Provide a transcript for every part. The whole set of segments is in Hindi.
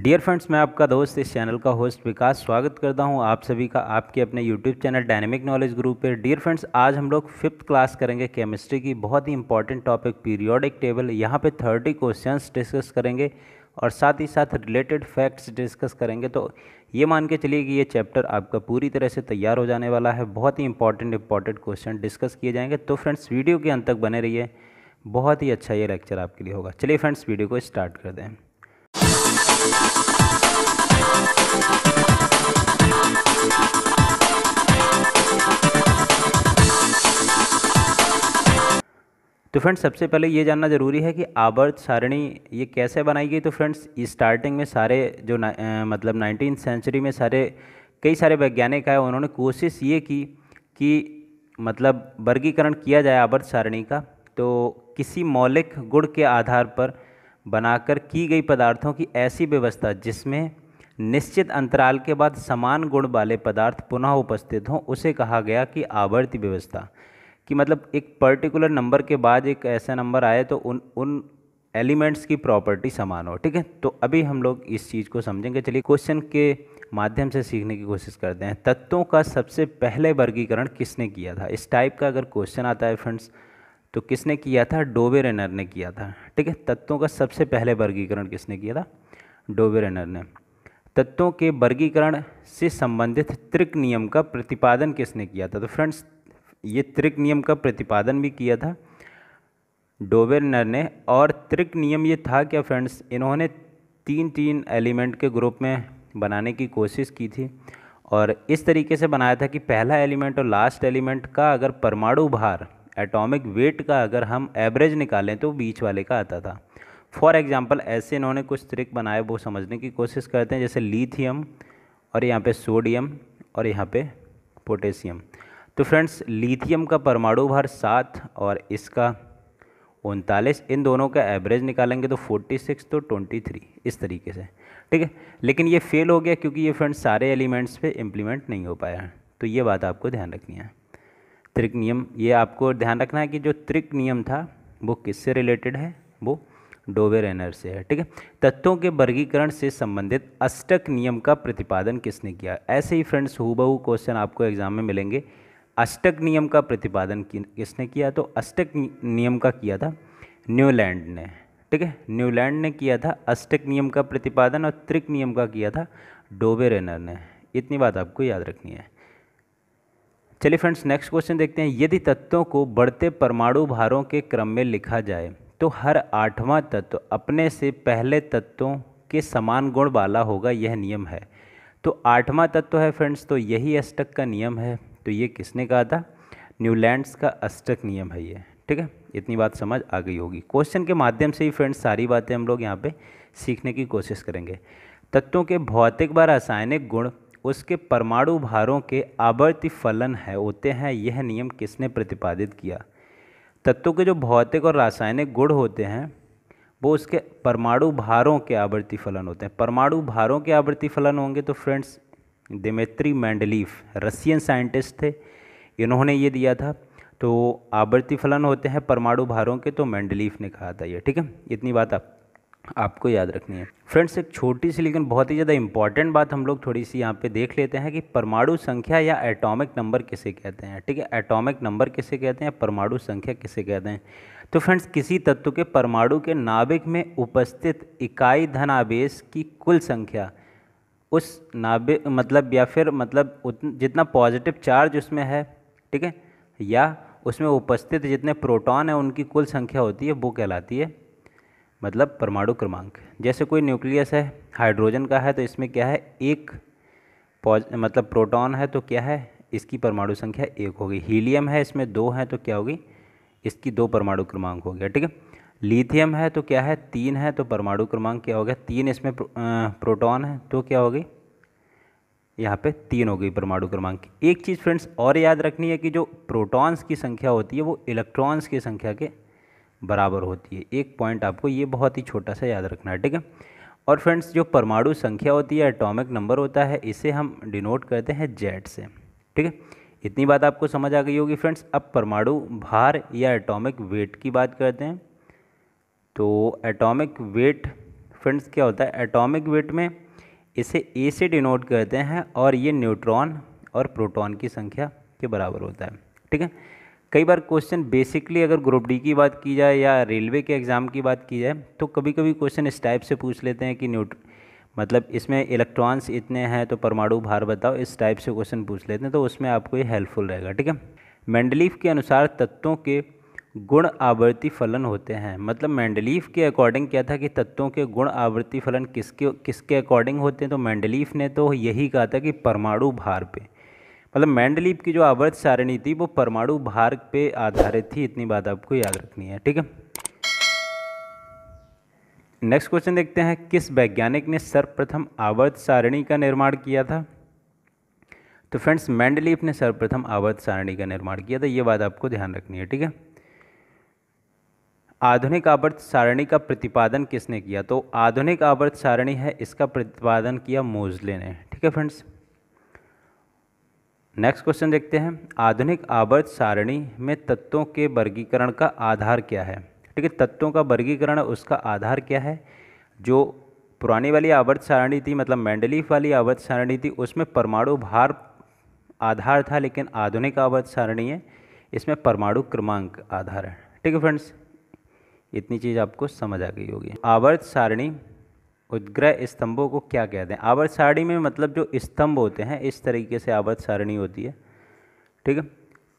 डियर फ्रेंड्स मैं आपका दोस्त इस चैनल का होस्ट विकास स्वागत करता हूं आप सभी का आपके अपने YouTube channel dynamic knowledge group पे डियर फ्रेंड्स आज हम लोग फिफ्थ क्लास करेंगे केमिस्ट्री की बहुत ही इंपॉर्टेंट टॉपिक पीरियोडिक टेबल यहां पे थर्टी क्वेश्चंस डिस्कस करेंगे और साथ ही साथ रिलेटेड फैक्ट्स डिस्कस करेंगे तो ये मान के चलिए कि ये चैप्टर आपका पूरी तरह से तैयार हो जाने वाला है बहुत ही इंपॉर्टेंट इंपॉर्टेंट क्वेश्चन डिस्कस किए जाएंगे तो फ्रेंड्स वीडियो के अंत तक बने रही बहुत ही अच्छा ये लेक्चर आपके लिए होगा चलिए फ्रेंड्स वीडियो को स्टार्ट कर दें तो फ्रेंड्स सबसे पहले ये जानना ज़रूरी है कि आवर्त सारणी ये कैसे बनाई गई तो फ्रेंड्स स्टार्टिंग में सारे जो न, आ, मतलब नाइनटीन सेंचुरी में सारे कई सारे वैज्ञानिक आए उन्होंने कोशिश ये की कि मतलब वर्गीकरण किया जाए आवर्त सारणी का तो किसी मौलिक गुण के आधार पर बनाकर की गई पदार्थों की ऐसी व्यवस्था जिसमें निश्चित अंतराल के बाद समान गुण वाले पदार्थ पुनः उपस्थित हों उसे कहा गया कि आवर्ती व्यवस्था कि मतलब एक पर्टिकुलर नंबर के बाद एक ऐसा नंबर आए तो उन उन एलिमेंट्स की प्रॉपर्टी समान हो ठीक है तो अभी हम लोग इस चीज़ को समझेंगे चलिए क्वेश्चन के माध्यम से सीखने की कोशिश करते हैं तत्वों का सबसे पहले वर्गीकरण किसने किया था इस टाइप का अगर क्वेश्चन आता है फ्रेंड्स तो किसने किया था डोबे रेनर ने किया था ठीक है तत्वों का सबसे पहले वर्गीकरण किसने किया था डोबे रेनर ने तत्वों के वर्गीकरण से संबंधित त्रिक नियम का प्रतिपादन किसने किया था तो फ्रेंड्स ये त्रिक नियम का प्रतिपादन भी किया था डोवेनर ने और त्रिक नियम ये था क्या फ्रेंड्स इन्होंने तीन तीन एलिमेंट के ग्रुप में बनाने की कोशिश की थी और इस तरीके से बनाया था कि पहला एलिमेंट और लास्ट एलिमेंट का अगर परमाणु भार एटॉमिक वेट का अगर हम एवरेज निकालें तो बीच वाले का आता था फॉर एग्ज़ाम्पल ऐसे इन्होंने कुछ त्रिक बनाए वो समझने की कोशिश करते हैं जैसे लीथियम और यहाँ पे सोडियम और यहाँ पे पोटेशियम तो फ्रेंड्स लीथियम का परमाणु भार सात और इसका उनतालीस इन दोनों का एवरेज निकालेंगे तो फोर्टी सिक्स तो ट्वेंटी थ्री इस तरीके से ठीक है लेकिन ये फेल हो गया क्योंकि ये फ्रेंड्स सारे एलिमेंट्स पे इम्प्लीमेंट नहीं हो पाया है तो ये बात आपको ध्यान रखनी है त्रिक नियम ये आपको ध्यान रखना है कि जो त्रिक नियम था वो किससे रिलेटेड है वो डोबेर एनर से है ठीक है तत्वों के वर्गीकरण से संबंधित अष्टक नियम का प्रतिपादन किसने किया ऐसे ही फ्रेंड्स हुबहू क्वेश्चन आपको एग्जाम में मिलेंगे अष्टक नियम का प्रतिपादन किसने किया तो अष्टक नियम का किया था न्यूलैंड ने ठीक है न्यूलैंड ने किया था अष्टक नियम का प्रतिपादन और त्रिक नियम का किया था डोबे रेनर ने इतनी बात आपको याद रखनी है चलिए फ्रेंड्स नेक्स्ट क्वेश्चन देखते हैं यदि तत्वों को बढ़ते परमाणु भारों के क्रम में लिखा जाए तो हर आठवां तत्व अपने से पहले तत्वों के समान गुण वाला होगा यह नियम है तो आठवां तत्व है फ्रेंड्स तो यही अष्टक का नियम है तो ये किसने कहा था न्यूलैंड्स का अष्टक नियम है ये ठीक है इतनी बात समझ आ गई होगी क्वेश्चन के माध्यम से ही फ्रेंड्स सारी बातें हम लोग यहाँ पे सीखने की कोशिश करेंगे तत्वों के भौतिक व रासायनिक गुण उसके परमाणु भारों के आवर्ती फलन है होते हैं यह नियम किसने प्रतिपादित किया तत्वों के जो भौतिक और रासायनिक गुण होते हैं वो उसके परमाणु भारों के आवर्ती फलन होते हैं परमाणु भारों के आवर्ती फलन होंगे तो friends Dmitri Mendeleev Russian scientist थे इन्होंने ये दिया था तो आवर्ती फलन होते हैं परमाणु भारों के तो मैंडलीफ ने कहा था ये ठीक है इतनी बात आप आपको याद रखनी है फ्रेंड्स एक छोटी सी लेकिन बहुत ही ज़्यादा इंपॉर्टेंट बात हम लोग थोड़ी सी यहाँ पे देख लेते हैं कि परमाणु संख्या या एटॉमिक नंबर किसे कहते हैं ठीक है एटॉमिक नंबर किसे कहते हैं परमाणु संख्या किसे कहते हैं तो फ्रेंड्स किसी तत्व के परमाणु के नाभिक में उपस्थित इकाई धनावेश की कुल संख्या उस नाभि मतलब या फिर मतलब जितना पॉजिटिव चार्ज उसमें है ठीक है या उसमें उपस्थित जितने प्रोटॉन हैं उनकी कुल संख्या होती है वो कहलाती है मतलब परमाणु क्रमांक जैसे कोई न्यूक्लियस है हाइड्रोजन का है तो इसमें क्या है एक मतलब प्रोटॉन है तो क्या है इसकी परमाणु संख्या एक होगी हीलियम है इसमें दो है तो क्या होगी इसकी दो परमाणु क्रमांक हो गया ठीक है लिथियम है तो क्या है तीन है तो परमाणु क्रमांक क्या हो गया तीन इसमें प्रोटॉन है तो क्या हो गई यहाँ पे तीन हो गई परमाणु क्रमांक की एक चीज़ फ्रेंड्स और याद रखनी है कि जो प्रोटॉन्स की संख्या होती है वो इलेक्ट्रॉन्स की संख्या के बराबर होती है एक पॉइंट आपको ये बहुत ही छोटा सा याद रखना है ठीक है और फ्रेंड्स जो परमाणु संख्या होती है एटॉमिक नंबर होता है इसे हम डिनोट करते हैं जेड से ठीक है इतनी बात आपको समझ आ गई होगी फ्रेंड्स अब परमाणु भार या एटॉमिक वेट की बात करते हैं तो एटॉमिक वेट फ्रेंड्स क्या होता है एटॉमिक वेट में इसे ए से डिनोट करते हैं और ये न्यूट्रॉन और प्रोटॉन की संख्या के बराबर होता है ठीक है कई बार क्वेश्चन बेसिकली अगर ग्रुप डी की बात की जाए या रेलवे के एग्ज़ाम की बात की जाए तो कभी कभी क्वेश्चन इस टाइप से पूछ लेते हैं कि न्यूट्र मतलब इसमें इलेक्ट्रॉन्स इतने हैं तो परमाणु भार बताओ इस टाइप से क्वेश्चन पूछ लेते हैं तो उसमें आपको ये हेल्पफुल रहेगा ठीक है मेंडलीफ के अनुसार तत्वों के गुण आवर्ती फलन होते हैं मतलब मैंडलीफ के अकॉर्डिंग क्या था कि तत्वों के गुण आवर्ती फलन किसके किसके अकॉर्डिंग होते हैं तो मैंडलीफ ने तो यही कहा था कि परमाणु भार पे मतलब मैंडलीफ की जो आवर्त सारणी थी वो परमाणु भार पे आधारित थी इतनी बात आपको याद रखनी है ठीक है नेक्स्ट क्वेश्चन देखते हैं किस वैज्ञानिक ने सर्वप्रथम आवर्त सारणी का निर्माण किया था तो फ्रेंड्स मैंडलीफ ने सर्वप्रथम आवर्त सारणी का निर्माण किया था ये बात आपको ध्यान रखनी है ठीक है आधुनिक आवर्त सारणी का प्रतिपादन किसने किया तो आधुनिक आवर्त सारणी है इसका प्रतिपादन किया मोजले ने ठीक है फ्रेंड्स नेक्स्ट क्वेश्चन देखते हैं आधुनिक आवर्त सारणी में तत्वों के वर्गीकरण का आधार क्या है ठीक है तत्वों का वर्गीकरण उसका आधार क्या है जो पुरानी वाली आवर्त सारणी थी मतलब मैंडलीफ वाली आवर्त सारणी थी उसमें परमाणु भार आधार था लेकिन आधुनिक आवर्त सारणी है इसमें परमाणु क्रमांक आधार है ठीक है फ्रेंड्स इतनी चीज़ आपको समझ आ गई होगी आवर्त सारणी उद्ग्रह स्तंभों को क्या कहते हैं आवर्त सारणी में मतलब जो स्तंभ होते हैं इस तरीके से आवर्त सारणी होती है ठीक है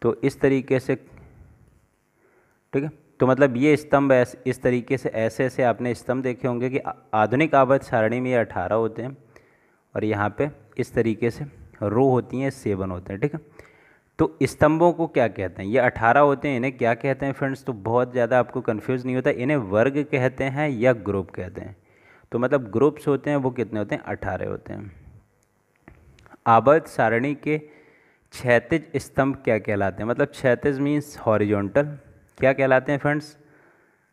तो इस तरीके से ठीक है तो मतलब ये स्तंभ इस तरीके से ऐसे ऐसे आपने स्तंभ देखे होंगे कि आधुनिक आवर्त सारणी में ये अठारह होते हैं और यहाँ पे इस तरीके से रो होती हैं सेवन होते हैं ठीक है तो स्तंभों को क्या कहते हैं ये अठारह होते हैं इन्हें क्या कहते हैं फ्रेंड्स तो बहुत ज़्यादा आपको कन्फ्यूज़ नहीं होता इन्हें वर्ग कहते हैं या ग्रुप कहते हैं तो मतलब ग्रुप्स होते हैं वो कितने होते हैं अठारह होते हैं आबद सारणी के क्षैतिज स्तंभ क्या कहलाते हैं मतलब क्षैतिज मीन्स हॉरिजोंटल क्या कहलाते हैं फ्रेंड्स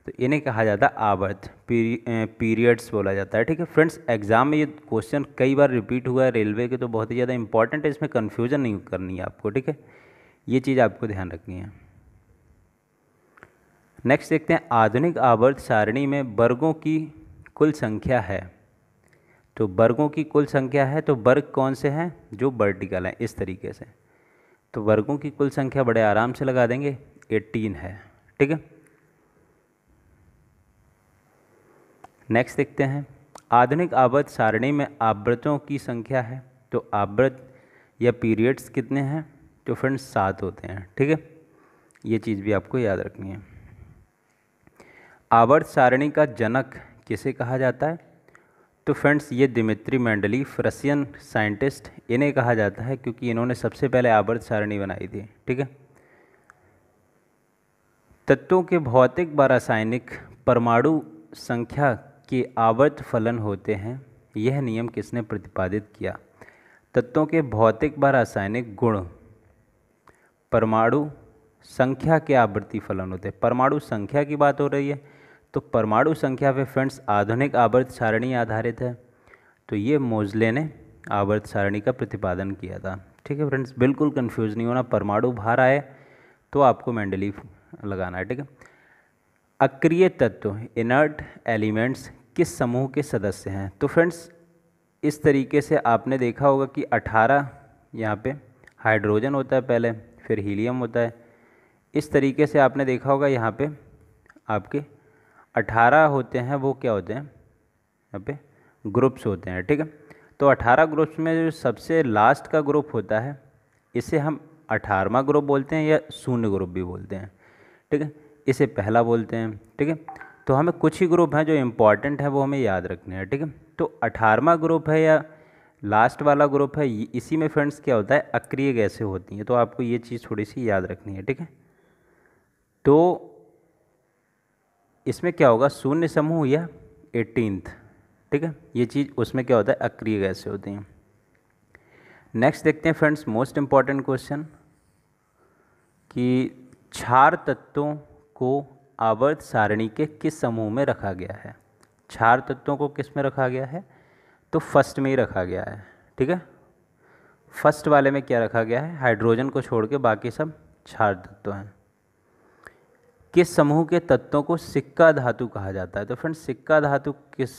तो इन्हें कहा जाता है आवर्त पीरियड्स बोला जाता है ठीक है फ्रेंड्स एग्जाम में ये क्वेश्चन कई बार रिपीट हुआ है रेलवे के तो बहुत ही ज़्यादा इंपॉर्टेंट है इसमें कन्फ्यूजन नहीं करनी है आपको ठीक है ये चीज़ आपको ध्यान रखनी है नेक्स्ट देखते हैं आधुनिक आवर्त सारणी में वर्गों की कुल संख्या है तो वर्गों की कुल संख्या है तो वर्ग कौन से हैं जो वर्टिकल हैं इस तरीके से तो वर्गों की कुल संख्या बड़े आराम से लगा देंगे एट्टीन है ठीक है नेक्स्ट देखते हैं आधुनिक आवर्त सारणी में आवृतों की संख्या है तो आवृत या पीरियड्स कितने हैं तो फ्रेंड्स सात होते हैं ठीक है ये चीज़ भी आपको याद रखनी है आवर्त सारणी का जनक किसे कहा जाता है तो फ्रेंड्स ये दिमित्री मैंडली रसियन साइंटिस्ट इन्हें कहा जाता है क्योंकि इन्होंने सबसे पहले आवर्त सारणी बनाई थी ठीक है तत्वों के भौतिक व रासायनिक परमाणु संख्या कि आवर्त फलन होते हैं यह नियम किसने प्रतिपादित किया तत्वों के भौतिक व रासायनिक गुण परमाणु संख्या के आवृत्ति फलन होते हैं परमाणु संख्या की बात हो रही है तो परमाणु संख्या पे फ्रेंड्स आधुनिक आवर्त सारणी आधारित है तो ये मोजले ने आवर्त सारणी का प्रतिपादन किया था ठीक है फ्रेंड्स बिल्कुल कंफ्यूज नहीं होना परमाणु बाहर आए तो आपको मैंडली लगाना है ठीक है अक्रिय तत्व इनर्ट एलिमेंट्स किस समूह के सदस्य हैं तो फ्रेंड्स इस तरीके से आपने देखा होगा कि 18 यहाँ पे हाइड्रोजन होता है पहले फिर हीलियम होता है इस तरीके से आपने देखा होगा यहाँ पे आपके 18 होते हैं वो क्या होते हैं यहाँ पे ग्रुप्स होते हैं ठीक है तो 18 ग्रुप्स में जो सबसे लास्ट का ग्रुप होता है इसे हम अठारहवा ग्रुप बोलते हैं या शून्य ग्रुप भी बोलते हैं ठीक है इसे पहला बोलते हैं ठीक है तो हमें कुछ ही ग्रुप हैं जो इम्पॉर्टेंट हैं वो हमें याद रखने हैं ठीक है तो अठारहवा ग्रुप है या लास्ट वाला ग्रुप है इसी में फ्रेंड्स क्या होता है अक्रिय गैसें होती हैं तो आपको ये चीज़ थोड़ी सी याद रखनी है ठीक है तो इसमें क्या होगा शून्य समूह या एटीनथ ठीक है ये चीज़ उसमें क्या होता है अक्रिय गैसें होती हैं नेक्स्ट देखते हैं फ्रेंड्स मोस्ट इम्पॉर्टेंट क्वेश्चन कि क्षार तत्वों को आवर्त सारणी के किस समूह में रखा गया है क्षार तत्वों को किस में रखा गया है तो फर्स्ट में ही रखा गया है ठीक है फर्स्ट वाले में क्या रखा गया है हाइड्रोजन को छोड़ के बाकी सब क्षार तत्व हैं किस समूह के तत्वों को सिक्का धातु कहा जाता है तो फ्रेंड सिक्का धातु किस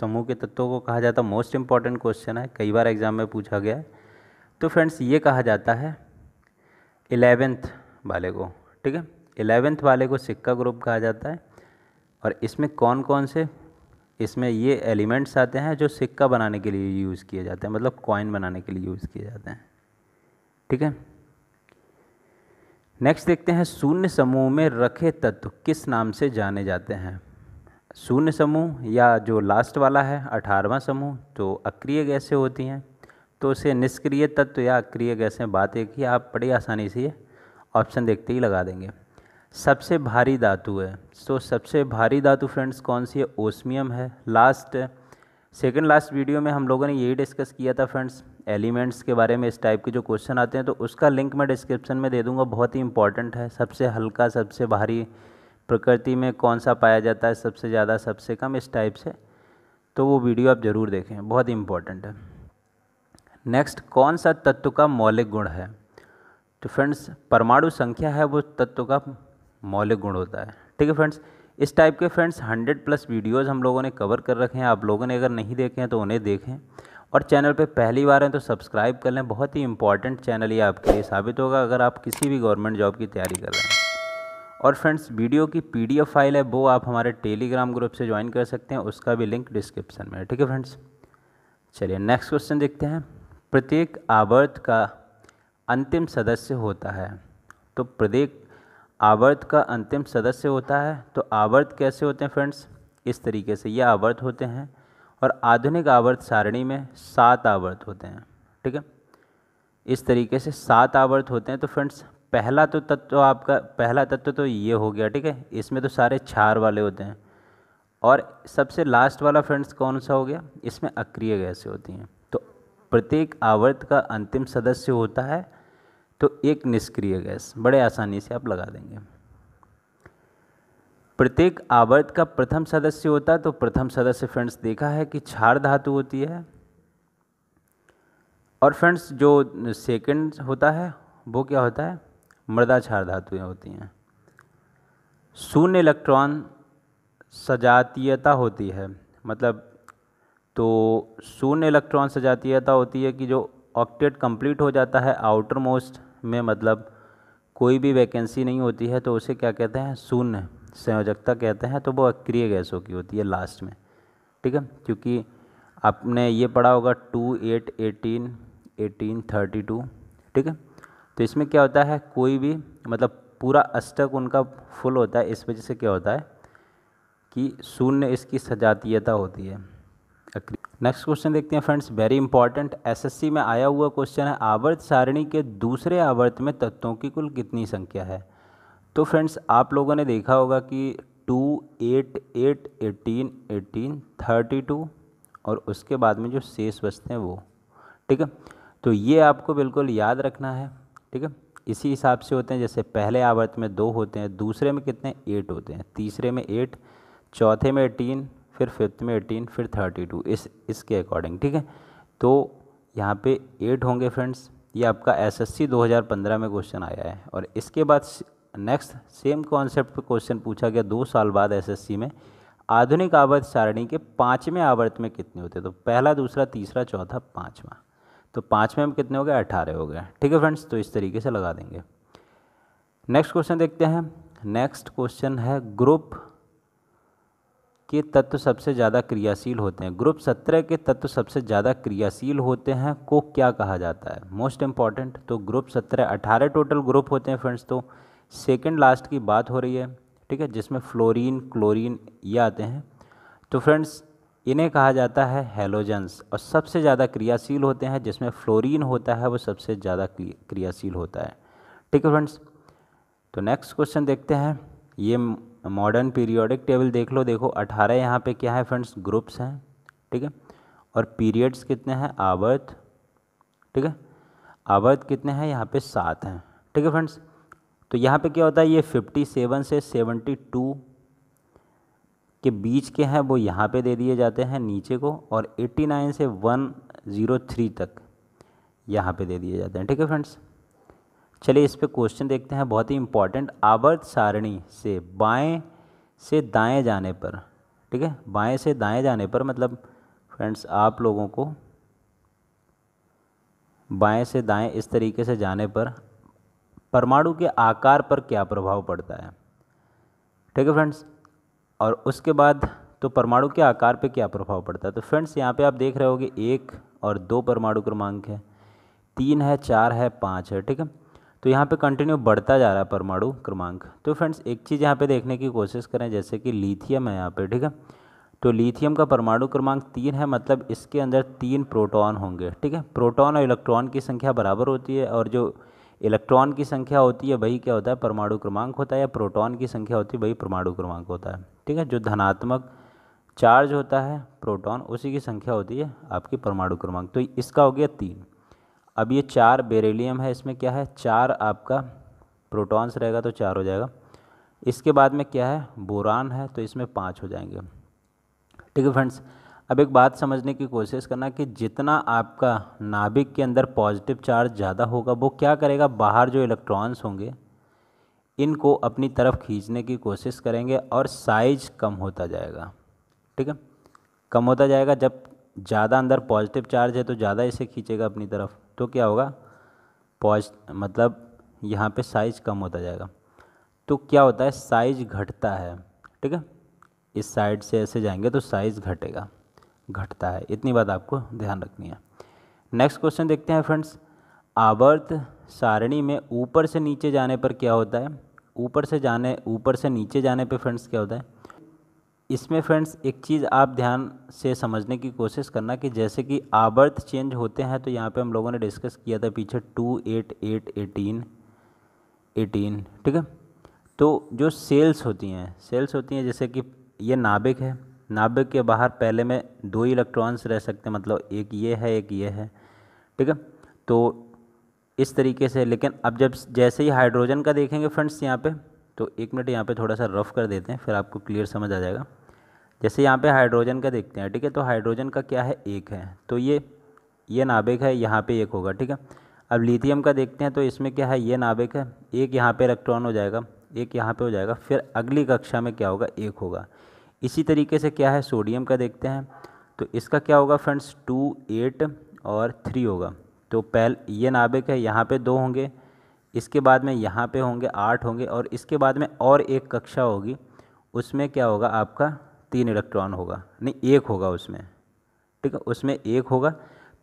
समूह के तत्वों को कहा जाता है मोस्ट इंपॉर्टेंट क्वेश्चन है कई बार एग्जाम में पूछा गया है तो फ्रेंड्स ये कहा जाता है इलेवेंथ वाले को ठीक है एलेवेंथ वाले को सिक्का ग्रुप कहा जाता है और इसमें कौन कौन से इसमें ये एलिमेंट्स आते हैं जो सिक्का बनाने के लिए यूज़ किए जाते हैं मतलब कॉइन बनाने के लिए यूज़ किए जाते हैं ठीक है नेक्स्ट देखते हैं शून्य समूह में रखे तत्व किस नाम से जाने जाते हैं शून्य समूह या जो लास्ट वाला है अठारहवा समूह तो अक्रिय गैसें होती हैं तो उसे निष्क्रिय तत्व या अक्रिय गैसें बात एक ही आप बड़ी आसानी से ऑप्शन देखते ही लगा देंगे सबसे भारी धातु है तो सबसे भारी धातु फ्रेंड्स कौन सी है ओसमियम है लास्ट सेकंड लास्ट वीडियो में हम लोगों ने यही डिस्कस किया था फ्रेंड्स एलिमेंट्स के बारे में इस टाइप के जो क्वेश्चन आते हैं तो उसका लिंक मैं डिस्क्रिप्शन में दे दूंगा बहुत ही इंपॉर्टेंट है सबसे हल्का सबसे भारी प्रकृति में कौन सा पाया जाता है सबसे ज़्यादा सबसे कम इस टाइप से तो वो वीडियो आप ज़रूर देखें बहुत ही इंपॉर्टेंट है नेक्स्ट कौन सा तत्व का मौलिक गुण है तो फ्रेंड्स परमाणु संख्या है वो तत्व का मौलिक गुण होता है ठीक है फ्रेंड्स इस टाइप के फ्रेंड्स हंड्रेड प्लस वीडियोज़ हम लोगों ने कवर कर रखे हैं आप लोगों ने अगर नहीं देखे हैं तो उन्हें देखें और चैनल पे पहली बार हैं तो सब्सक्राइब कर लें बहुत ही इंपॉर्टेंट चैनल ये आपके लिए साबित होगा अगर आप किसी भी गवर्नमेंट जॉब की तैयारी कर रहे हैं और फ्रेंड्स वीडियो की पीडीएफ फाइल है वो आप हमारे टेलीग्राम ग्रुप से ज्वाइन कर सकते हैं उसका भी लिंक डिस्क्रिप्शन में है ठीक है फ्रेंड्स चलिए नेक्स्ट क्वेश्चन देखते हैं प्रत्येक आवर्त का अंतिम सदस्य होता है तो प्रत्येक आवर्त का अंतिम सदस्य होता है तो आवर्त कैसे होते हैं फ्रेंड्स इस तरीके से ये आवर्त होते हैं और आधुनिक आवर्त सारणी में सात आवर्त होते हैं ठीक है इस तरीके से सात आवर्त होते हैं तो फ्रेंड्स पहला तो तत्व आपका पहला तत्व तो ये हो गया ठीक है इसमें तो सारे क्षार वाले होते हैं और सबसे लास्ट वाला फ्रेंड्स कौन सा हो गया इसमें अक्रिय गैसें होती हैं तो प्रत्येक आवर्त का अंतिम सदस्य होता है तो एक निष्क्रिय गैस बड़े आसानी से आप लगा देंगे प्रत्येक आवर्त का प्रथम सदस्य होता है तो प्रथम सदस्य फ्रेंड्स देखा है कि क्षार धातु होती है और फ्रेंड्स जो सेकंड होता है वो क्या होता है मृदा क्षार धातुएं होती हैं शून्य इलेक्ट्रॉन सजातीयता होती है मतलब तो शून्य इलेक्ट्रॉन सजातीयता होती है कि जो ऑक्टेट कंप्लीट हो जाता है आउटर मोस्ट में मतलब कोई भी वैकेंसी नहीं होती है तो उसे क्या कहते हैं शून्य संयोजकता कहते हैं तो वो अक्रिय गैसों की होती है लास्ट में ठीक है क्योंकि आपने ये पढ़ा होगा two eight eighteen eighteen thirty two ठीक है तो इसमें क्या होता है कोई भी मतलब पूरा अष्टक उनका फुल होता है इस वजह से क्या होता है कि शून्य इसकी सजातीयता होती है नेक्स्ट क्वेश्चन देखते हैं फ्रेंड्स वेरी इंपॉर्टेंट एसएससी में आया हुआ क्वेश्चन है आवर्त सारणी के दूसरे आवर्त में तत्वों की कुल कितनी संख्या है तो फ्रेंड्स आप लोगों ने देखा होगा कि two eight eight eighteen eighteen thirty two और उसके बाद में जो शेष बचते हैं वो ठीक है तो ये आपको बिल्कुल याद रखना है ठीक है इसी हिसाब से होते हैं जैसे पहले आवर्त में दो होते हैं दूसरे में कितने एट होते हैं तीसरे में एट चौथे में एटीन फिर फिफ्थ में एटीन फिर थर्टी टू इस इसके अकॉर्डिंग ठीक है तो यहाँ पे एट होंगे फ्रेंड्स ये आपका एसएससी 2015 में क्वेश्चन आया है और इसके बाद नेक्स्ट सेम कॉन्सेप्ट क्वेश्चन पूछा गया दो साल बाद एसएससी में आधुनिक आवर्त सारणी के पाँचवें आवर्त में कितने होते तो पहला दूसरा तीसरा चौथा पाँचवा तो पाँचवें में कितने हो गए अठारह हो गए ठीक है फ्रेंड्स तो इस तरीके से लगा देंगे नेक्स्ट क्वेश्चन देखते हैं नेक्स्ट क्वेश्चन है ग्रुप के तत्व सबसे ज़्यादा क्रियाशील होते हैं ग्रुप सत्रह के तत्व सबसे ज़्यादा क्रियाशील होते हैं को क्या कहा जाता है मोस्ट इम्पॉर्टेंट तो ग्रुप सत्रह अठारह टोटल ग्रुप होते हैं फ्रेंड्स तो सेकेंड लास्ट की बात हो रही है ठीक है जिसमें फ्लोरीन क्लोरीन ये आते हैं तो फ्रेंड्स इन्हें कहा जाता है हेलोजन्स और सबसे ज़्यादा क्रियाशील होते हैं जिसमें फ्लोरीन होता है वो सबसे ज़्यादा क्रियाशील होता है ठीक है फ्रेंड्स तो नेक्स्ट क्वेश्चन देखते हैं ये मॉडर्न पीरियोडिक टेबल देख लो देखो अठारह यहाँ पे क्या है फ्रेंड्स ग्रुप्स हैं ठीक है और पीरियड्स कितने हैं आवर्त ठीक है आवर्त कितने हैं यहाँ पे सात हैं ठीक है फ्रेंड्स तो यहाँ पे क्या होता है ये फिफ्टी सेवन से सेवेंटी टू के बीच के हैं वो यहाँ पे दे दिए जाते हैं नीचे को और एट्टी नाइन से वन ज़ीरो थ्री तक यहाँ पे दे दिए जाते हैं ठीक है फ्रेंड्स चलिए इस पर क्वेश्चन देखते हैं बहुत ही इंपॉर्टेंट आवर्त सारणी से बाएं से दाएं जाने पर ठीक है बाएं से दाएं जाने पर मतलब फ्रेंड्स आप लोगों को बाएं से दाएं इस तरीके से जाने पर परमाणु के आकार पर क्या प्रभाव पड़ता है ठीक है फ्रेंड्स और उसके बाद तो परमाणु के आकार पर क्या प्रभाव पड़ता है तो फ्रेंड्स यहाँ पर आप देख रहे हो एक और दो परमाणु क्रमांक है तीन है चार है पाँच है ठीक है तो यहाँ पे कंटिन्यू बढ़ता जा रहा है परमाणु क्रमांक तो फ्रेंड्स एक चीज़ यहाँ पे देखने की कोशिश करें जैसे कि लीथियम है यहाँ पे ठीक है तो लीथियम का परमाणु क्रमांक तीन है मतलब इसके अंदर तीन प्रोटॉन होंगे ठीक है प्रोटॉन और इलेक्ट्रॉन की संख्या बराबर होती है और जो इलेक्ट्रॉन की संख्या होती है वही क्या होता है परमाणु क्रमांक होता है या प्रोटॉन की संख्या होती है वही परमाणु क्रमांक होता है ठीक है जो धनात्मक चार्ज होता है प्रोटॉन उसी की संख्या होती है आपकी परमाणु क्रमांक तो इसका हो गया तीन अब ये चार बेरेलीम है इसमें क्या है चार आपका प्रोटॉन्स रहेगा तो चार हो जाएगा इसके बाद में क्या है बोरान है तो इसमें पाँच हो जाएंगे ठीक है फ्रेंड्स अब एक बात समझने की कोशिश करना कि जितना आपका नाभिक के अंदर पॉजिटिव चार्ज ज़्यादा होगा वो क्या करेगा बाहर जो इलेक्ट्रॉन्स होंगे इनको अपनी तरफ खींचने की कोशिश करेंगे और साइज कम होता जाएगा ठीक है कम होता जाएगा जब ज़्यादा अंदर पॉजिटिव चार्ज है तो ज़्यादा इसे खींचेगा अपनी तरफ तो क्या होगा पॉज मतलब यहाँ पे साइज कम होता जाएगा तो क्या होता है साइज घटता है ठीक है इस साइड से ऐसे जाएंगे तो साइज घटेगा घटता है इतनी बात आपको ध्यान रखनी है नेक्स्ट क्वेश्चन देखते हैं फ्रेंड्स आवर्त सारणी में ऊपर से नीचे जाने पर क्या होता है ऊपर से जाने ऊपर से नीचे जाने पर फ्रेंड्स क्या होता है इसमें फ्रेंड्स एक चीज़ आप ध्यान से समझने की कोशिश करना कि जैसे कि आवर्त चेंज होते हैं तो यहाँ पे हम लोगों ने डिस्कस किया था पीछे two eight eight eighteen eighteen ठीक है तो जो सेल्स होती हैं सेल्स होती हैं जैसे कि ये नाभिक है नाभिक के बाहर पहले में दो इलेक्ट्रॉन्स रह सकते हैं मतलब एक ये है एक ये है ठीक है तो इस तरीके से लेकिन अब जब जैसे ही हाइड्रोजन का देखेंगे फ्रेंड्स यहाँ पर तो एक मिनट यहाँ पे थोड़ा सा रफ़ कर देते हैं फिर आपको क्लियर समझ आ जाएगा जैसे यहाँ पे हाइड्रोजन का देखते हैं ठीक है तो हाइड्रोजन का क्या है एक है तो ये ये नाभिक है यहाँ पे एक होगा ठीक है अब लिथियम का देखते हैं तो इसमें क्या है ये नाभिक है एक यहाँ पे इलेक्ट्रॉन हो जाएगा एक यहाँ पे हो जाएगा फिर अगली कक्षा में क्या होगा एक होगा इसी तरीके से क्या है सोडियम का देखते हैं तो इसका क्या होगा फ्रेंड्स टू एट और थ्री होगा तो पहल ये नाभिक है यहाँ पे दो होंगे इसके बाद में यहाँ पे होंगे आठ होंगे और इसके बाद में और एक कक्षा होगी उसमें क्या होगा आपका तीन इलेक्ट्रॉन होगा नहीं एक होगा उसमें ठीक है उसमें एक होगा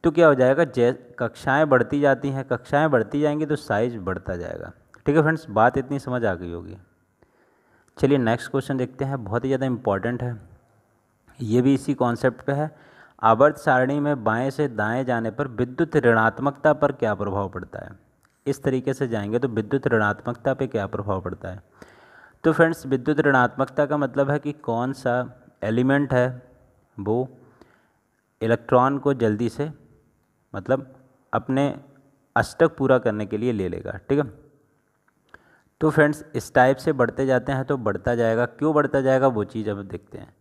तो क्या हो जाएगा जै कक्षाएँ बढ़ती जाती हैं कक्षाएँ बढ़ती जाएंगी तो साइज बढ़ता जाएगा ठीक है फ्रेंड्स बात इतनी समझ आ गई होगी चलिए नेक्स्ट क्वेश्चन देखते हैं बहुत ही ज़्यादा इम्पॉर्टेंट है ये भी इसी कॉन्सेप्ट का है आवर्त सारणी में बाएं से दाएं जाने पर विद्युत ऋणात्मकता पर क्या प्रभाव पड़ता है इस तरीके से जाएंगे तो विद्युत ऋणात्मकता पे क्या प्रभाव पड़ता है तो फ्रेंड्स विद्युत ऋणात्मकता का मतलब है कि कौन सा एलिमेंट है वो इलेक्ट्रॉन को जल्दी से मतलब अपने अष्टक पूरा करने के लिए ले लेगा ठीक है तो फ्रेंड्स इस टाइप से बढ़ते जाते हैं तो बढ़ता जाएगा क्यों बढ़ता जाएगा वो चीज़ अब देखते हैं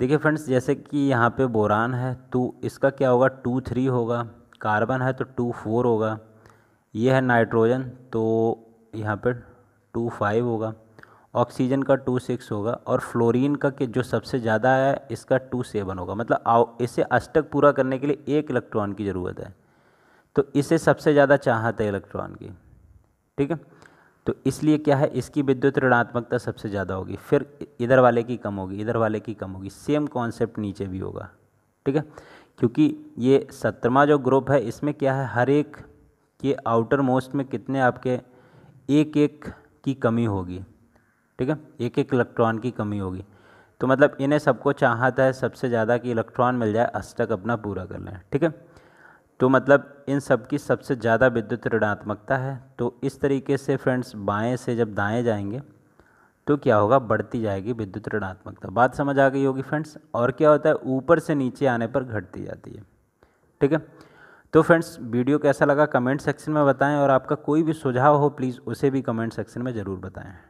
देखिए फ्रेंड्स जैसे कि यहाँ पे बोरान है तो इसका क्या होगा टू थ्री होगा कार्बन है तो टू फोर होगा ये है नाइट्रोजन तो यहाँ पर टू फाइव होगा ऑक्सीजन का टू सिक्स होगा और फ्लोरीन का के जो सबसे ज़्यादा है इसका टू सेवन होगा मतलब इसे अष्टक पूरा करने के लिए एक इलेक्ट्रॉन की ज़रूरत है तो इसे सबसे ज़्यादा चाहत है इलेक्ट्रॉन की ठीक है तो इसलिए क्या है इसकी विद्युत ऋणात्मकता सबसे ज़्यादा होगी फिर इधर वाले की कम होगी इधर वाले की कम होगी सेम कॉन्सेप्ट नीचे भी होगा ठीक है क्योंकि ये सत्रवा जो ग्रुप है इसमें क्या है हर एक कि आउटर मोस्ट में कितने आपके एक एक की कमी होगी ठीक है एक एक इलेक्ट्रॉन की कमी होगी तो मतलब इन्हें सबको चाहता है सबसे ज़्यादा कि इलेक्ट्रॉन मिल जाए अष्टक अपना पूरा कर लें ठीक है तो मतलब इन सब की सबसे ज़्यादा विद्युत ऋणात्मकता है तो इस तरीके से फ्रेंड्स बाएं से जब दाएं जाएंगे तो क्या होगा बढ़ती जाएगी विद्युत ऋणात्मकता बात समझ आ गई होगी फ्रेंड्स और क्या होता है ऊपर से नीचे आने पर घटती जाती है ठीक है तो फ्रेंड्स वीडियो कैसा लगा कमेंट सेक्शन में बताएं और आपका कोई भी सुझाव हो प्लीज़ उसे भी कमेंट सेक्शन में ज़रूर बताएं